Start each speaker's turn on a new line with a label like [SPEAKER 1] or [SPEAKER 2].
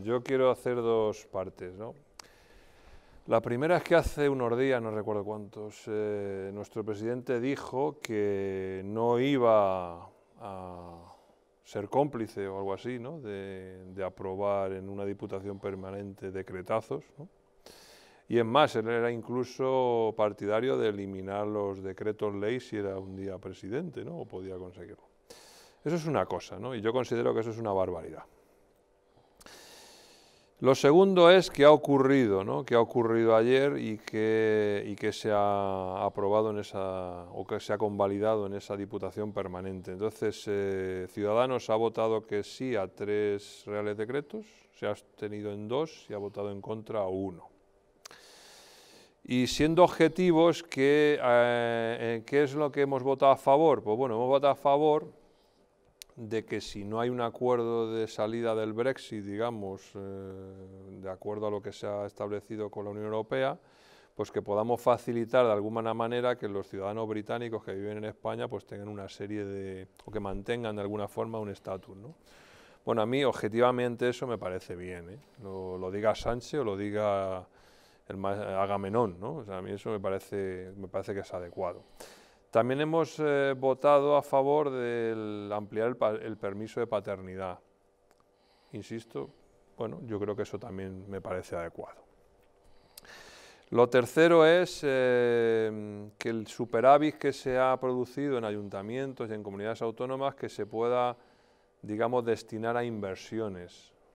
[SPEAKER 1] Yo quiero hacer dos partes. ¿no? La primera es que hace unos días, no recuerdo cuántos, eh, nuestro presidente dijo que no iba a ser cómplice o algo así, ¿no? de, de aprobar en una diputación permanente decretazos. ¿no? Y es más, él era incluso partidario de eliminar los decretos ley si era un día presidente ¿no? o podía conseguirlo. Eso es una cosa, ¿no? y yo considero que eso es una barbaridad. Lo segundo es que ha ocurrido, ¿no? que ha ocurrido ayer y que, que se ha aprobado en esa, o que se ha convalidado en esa Diputación Permanente. Entonces, eh, Ciudadanos ha votado que sí a tres reales decretos, se ha tenido en dos y ha votado en contra a uno. Y siendo objetivos, eh, eh, ¿qué es lo que hemos votado a favor? Pues bueno, hemos votado a favor de que si no hay un acuerdo de salida del Brexit, digamos, eh, de acuerdo a lo que se ha establecido con la Unión Europea, pues que podamos facilitar de alguna manera que los ciudadanos británicos que viven en España pues tengan una serie de, o que mantengan de alguna forma un estatus, Bueno, a mí objetivamente eso me parece bien, ¿eh? lo, diga Sánchez o lo diga el Agamenón, ¿no? a mí eso me parece que es adecuado. También hemos eh, votado a favor de ampliar el, permiso de paternidad. Insisto, bueno, yo creo que eso también me parece adecuado. Lo tercero es eh, que el superávit que se ha producido en ayuntamientos y en comunidades autónomas que se pueda, digamos, destinar a inversiones.